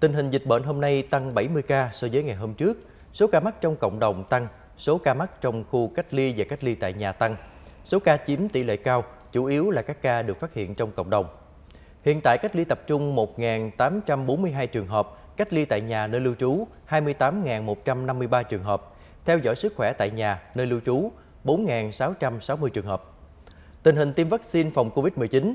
Tình hình dịch bệnh hôm nay tăng 70 ca so với ngày hôm trước. Số ca mắc trong cộng đồng tăng, số ca mắc trong khu cách ly và cách ly tại nhà tăng. Số ca chiếm tỷ lệ cao, chủ yếu là các ca được phát hiện trong cộng đồng. Hiện tại cách ly tập trung 1.842 trường hợp, cách ly tại nhà nơi lưu trú 28.153 trường hợp, theo dõi sức khỏe tại nhà nơi lưu trú 4.660 trường hợp. Tình hình tiêm vaccine phòng COVID-19